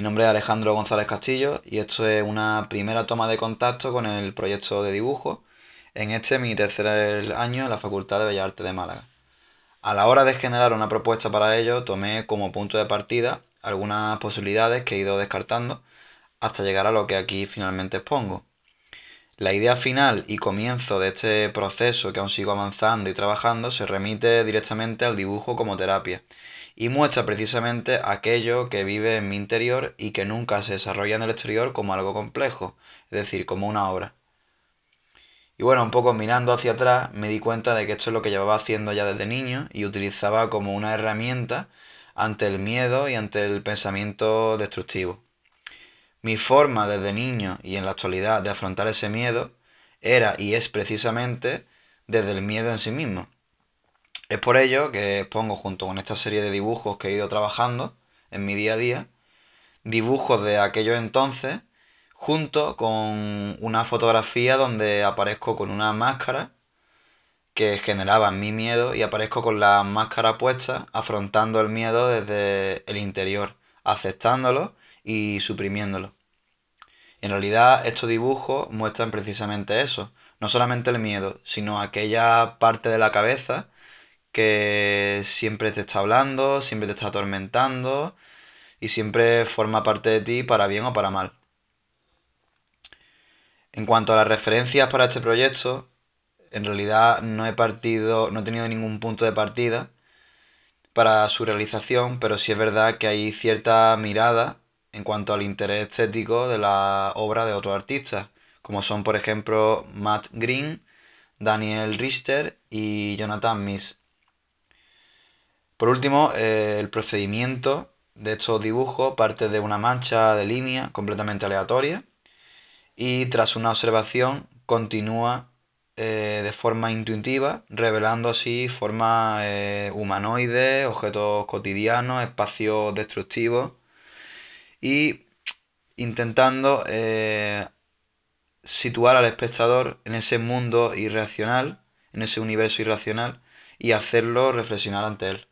Mi nombre es Alejandro González Castillo y esto es una primera toma de contacto con el proyecto de dibujo en este mi tercer año en la Facultad de Bellas Artes de Málaga. A la hora de generar una propuesta para ello, tomé como punto de partida algunas posibilidades que he ido descartando hasta llegar a lo que aquí finalmente expongo. La idea final y comienzo de este proceso que aún sigo avanzando y trabajando se remite directamente al dibujo como terapia y muestra precisamente aquello que vive en mi interior y que nunca se desarrolla en el exterior como algo complejo, es decir, como una obra. Y bueno, un poco mirando hacia atrás me di cuenta de que esto es lo que llevaba haciendo ya desde niño y utilizaba como una herramienta ante el miedo y ante el pensamiento destructivo. Mi forma desde niño y en la actualidad de afrontar ese miedo era y es precisamente desde el miedo en sí mismo. Es por ello que pongo junto con esta serie de dibujos que he ido trabajando en mi día a día, dibujos de aquellos entonces, junto con una fotografía donde aparezco con una máscara que generaba mi miedo y aparezco con la máscara puesta afrontando el miedo desde el interior, aceptándolo y suprimiéndolo. En realidad estos dibujos muestran precisamente eso, no solamente el miedo, sino aquella parte de la cabeza que siempre te está hablando, siempre te está atormentando y siempre forma parte de ti para bien o para mal. En cuanto a las referencias para este proyecto, en realidad no he partido, no he tenido ningún punto de partida para su realización, pero sí es verdad que hay cierta mirada en cuanto al interés estético de la obra de otros artistas, como son por ejemplo Matt Green, Daniel Richter y Jonathan Miss. Por último, eh, el procedimiento de estos dibujos parte de una mancha de línea completamente aleatoria y tras una observación continúa eh, de forma intuitiva, revelando así formas eh, humanoides, objetos cotidianos, espacios destructivos y intentando eh, situar al espectador en ese mundo irracional, en ese universo irracional y hacerlo reflexionar ante él.